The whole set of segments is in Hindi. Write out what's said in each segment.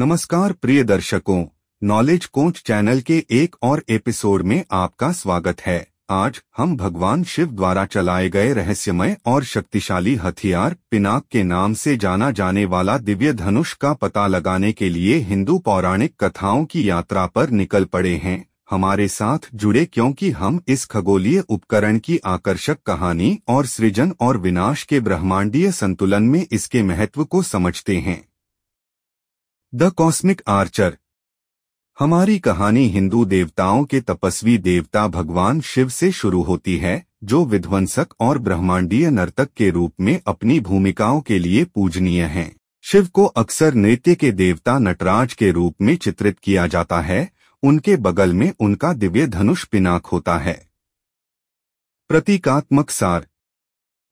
नमस्कार प्रिय दर्शकों नॉलेज कोच चैनल के एक और एपिसोड में आपका स्वागत है आज हम भगवान शिव द्वारा चलाए गए रहस्यमय और शक्तिशाली हथियार पिनाक के नाम से जाना जाने वाला दिव्य धनुष का पता लगाने के लिए हिंदू पौराणिक कथाओं की यात्रा पर निकल पड़े हैं हमारे साथ जुड़े क्योंकि हम इस खगोलीय उपकरण की आकर्षक कहानी और सृजन और विनाश के ब्रह्मांडीय संतुलन में इसके महत्व को समझते हैं द कॉस्मिक आर्चर हमारी कहानी हिंदू देवताओं के तपस्वी देवता भगवान शिव से शुरू होती है जो विध्वंसक और ब्रह्मांडीय नर्तक के रूप में अपनी भूमिकाओं के लिए पूजनीय हैं। शिव को अक्सर नृत्य के देवता नटराज के रूप में चित्रित किया जाता है उनके बगल में उनका दिव्य धनुष पिनाक होता है प्रतीकात्मक सार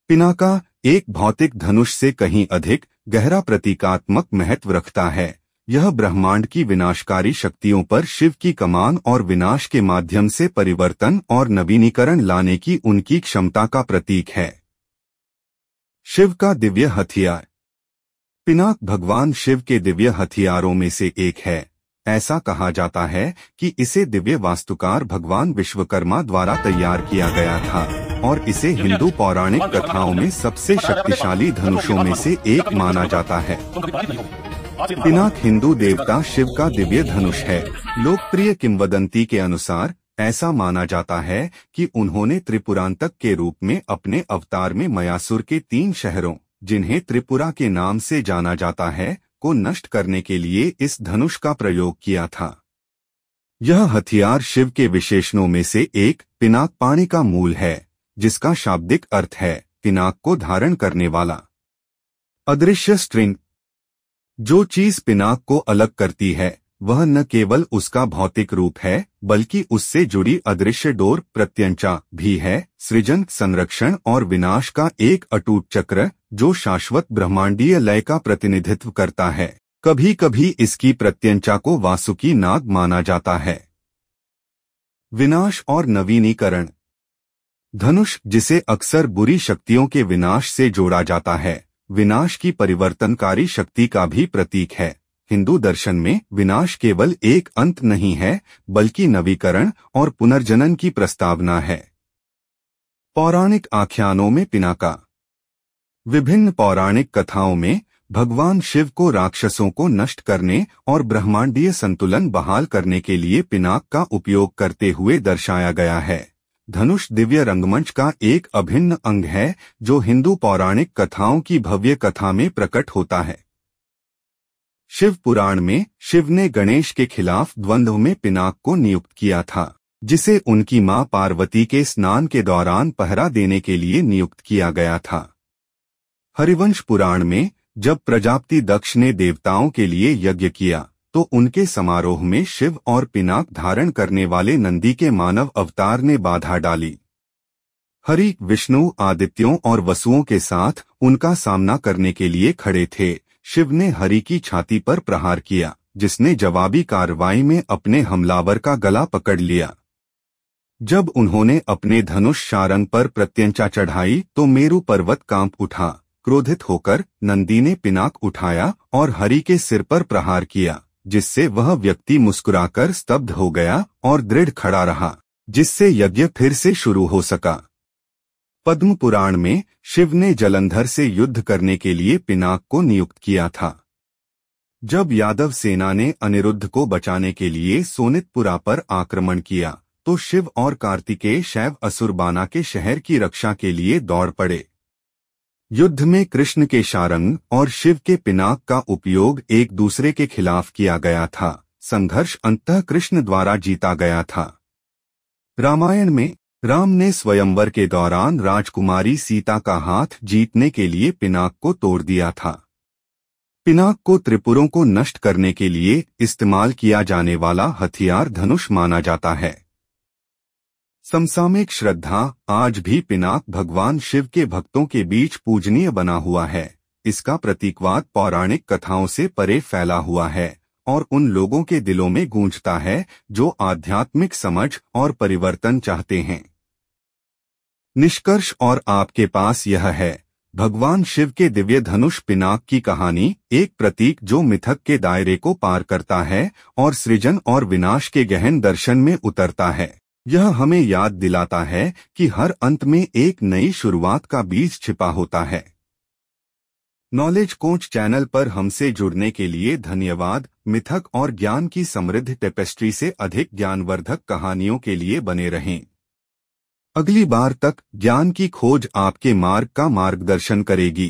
पिनाका एक भौतिक धनुष से कहीं अधिक गहरा प्रतीकात्मक महत्व रखता है यह ब्रह्मांड की विनाशकारी शक्तियों पर शिव की कमान और विनाश के माध्यम से परिवर्तन और नवीनीकरण लाने की उनकी क्षमता का प्रतीक है शिव का दिव्य हथियार पिनाक भगवान शिव के दिव्य हथियारों में से एक है ऐसा कहा जाता है कि इसे दिव्य वास्तुकार भगवान विश्वकर्मा द्वारा तैयार किया गया था और इसे हिंदू पौराणिक कथाओं में सबसे शक्तिशाली धनुषों में से एक माना जाता है पिनाक हिंदू देवता शिव का दिव्य धनुष है लोकप्रिय किंवदंती के अनुसार ऐसा माना जाता है कि उन्होंने त्रिपुरांतक के रूप में अपने अवतार में मयासुर के तीन शहरों जिन्हें त्रिपुरा के नाम से जाना जाता है को नष्ट करने के लिए इस धनुष का प्रयोग किया था यह हथियार शिव के विशेषणों में से एक पिनाक पाणी का मूल है जिसका शाब्दिक अर्थ है पिनाक को धारण करने वाला अदृश्य स्ट्रिंग जो चीज पिनाक को अलग करती है वह न केवल उसका भौतिक रूप है बल्कि उससे जुड़ी अदृश्य डोर प्रत्यंचा भी है सृजन संरक्षण और विनाश का एक अटूट चक्र जो शाश्वत ब्रह्मांडीय लय का प्रतिनिधित्व करता है कभी कभी इसकी प्रत्यंचा को वासुकी नाग माना जाता है विनाश और नवीनीकरण धनुष जिसे अक्सर बुरी शक्तियों के विनाश से जोड़ा जाता है विनाश की परिवर्तनकारी शक्ति का भी प्रतीक है हिंदू दर्शन में विनाश केवल एक अंत नहीं है बल्कि नवीकरण और पुनर्जनन की प्रस्तावना है पौराणिक आख्यानों में पिनाका विभिन्न पौराणिक कथाओं में भगवान शिव को राक्षसों को नष्ट करने और ब्रह्मांडीय संतुलन बहाल करने के लिए पिनाक का उपयोग करते हुए दर्शाया गया है धनुष दिव्य रंगमंच का एक अभिन्न अंग है जो हिंदू पौराणिक कथाओं की भव्य कथा में प्रकट होता है शिव पुराण में शिव ने गणेश के खिलाफ द्वंद्व में पिनाक को नियुक्त किया था जिसे उनकी मां पार्वती के स्नान के दौरान पहरा देने के लिए नियुक्त किया गया था हरिवंश पुराण में जब प्रजापति दक्ष ने देवताओं के लिए यज्ञ किया तो उनके समारोह में शिव और पिनाक धारण करने वाले नंदी के मानव अवतार ने बाधा डाली हरि विष्णु आदित्यों और वसुओं के साथ उनका सामना करने के लिए खड़े थे शिव ने हरि की छाती पर प्रहार किया जिसने जवाबी कार्रवाई में अपने हमलावर का गला पकड़ लिया जब उन्होंने अपने धनुष शारंग पर प्रत्यंचा चढ़ाई तो मेरू पर्वत कांप उठा क्रोधित होकर नंदी ने पिनाक उठाया और हरि के सिर पर प्रहार किया जिससे वह व्यक्ति मुस्कुराकर स्तब्ध हो गया और दृढ़ खड़ा रहा जिससे यज्ञ फिर से शुरू हो सका पद्म पुराण में शिव ने जलंधर से युद्ध करने के लिए पिनाक को नियुक्त किया था जब यादव सेना ने अनिरुद्ध को बचाने के लिए सोनितपुरा पर आक्रमण किया तो शिव और कार्तिकेय शैव असुरबाना के शहर की रक्षा के लिए दौड़ पड़े युद्ध में कृष्ण के शारंग और शिव के पिनाक का उपयोग एक दूसरे के खिलाफ किया गया था संघर्ष अंत कृष्ण द्वारा जीता गया था रामायण में राम ने स्वयंवर के दौरान राजकुमारी सीता का हाथ जीतने के लिए पिनाक को तोड़ दिया था पिनाक को त्रिपुरों को नष्ट करने के लिए इस्तेमाल किया जाने वाला हथियार धनुष माना जाता है समसामयिक श्रद्धा आज भी पिनाक भगवान शिव के भक्तों के बीच पूजनीय बना हुआ है इसका प्रतीकवाद पौराणिक कथाओं से परे फैला हुआ है और उन लोगों के दिलों में गूंजता है जो आध्यात्मिक समझ और परिवर्तन चाहते हैं निष्कर्ष और आपके पास यह है भगवान शिव के दिव्य धनुष पिनाक की कहानी एक प्रतीक जो मिथक के दायरे को पार करता है और सृजन और विनाश के गहन दर्शन में उतरता है यह हमें याद दिलाता है कि हर अंत में एक नई शुरुआत का बीज छिपा होता है नॉलेज कोच चैनल पर हमसे जुड़ने के लिए धन्यवाद मिथक और ज्ञान की समृद्ध टेपेस्ट्री से अधिक ज्ञानवर्धक कहानियों के लिए बने रहें अगली बार तक ज्ञान की खोज आपके मार्ग का मार्गदर्शन करेगी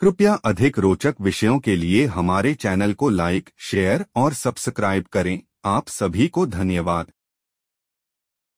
कृपया अधिक रोचक विषयों के लिए हमारे चैनल को लाइक शेयर और सब्सक्राइब करें आप सभी को धन्यवाद